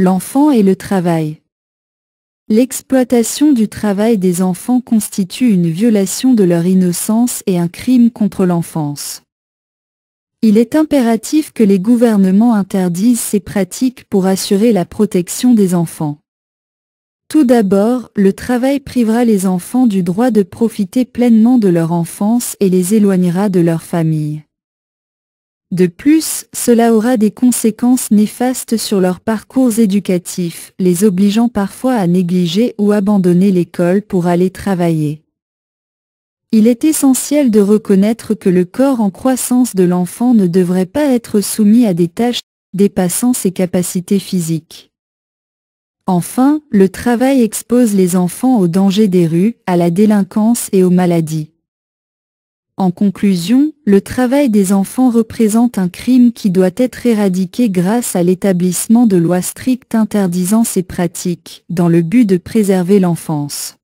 l'enfant et le travail. L'exploitation du travail des enfants constitue une violation de leur innocence et un crime contre l'enfance. Il est impératif que les gouvernements interdisent ces pratiques pour assurer la protection des enfants. Tout d'abord, le travail privera les enfants du droit de profiter pleinement de leur enfance et les éloignera de leur famille. De plus, cela aura des conséquences néfastes sur leurs parcours éducatifs, les obligeant parfois à négliger ou abandonner l'école pour aller travailler. Il est essentiel de reconnaître que le corps en croissance de l'enfant ne devrait pas être soumis à des tâches dépassant ses capacités physiques. Enfin, le travail expose les enfants aux dangers des rues, à la délinquance et aux maladies. En conclusion, le travail des enfants représente un crime qui doit être éradiqué grâce à l'établissement de lois strictes interdisant ces pratiques, dans le but de préserver l'enfance.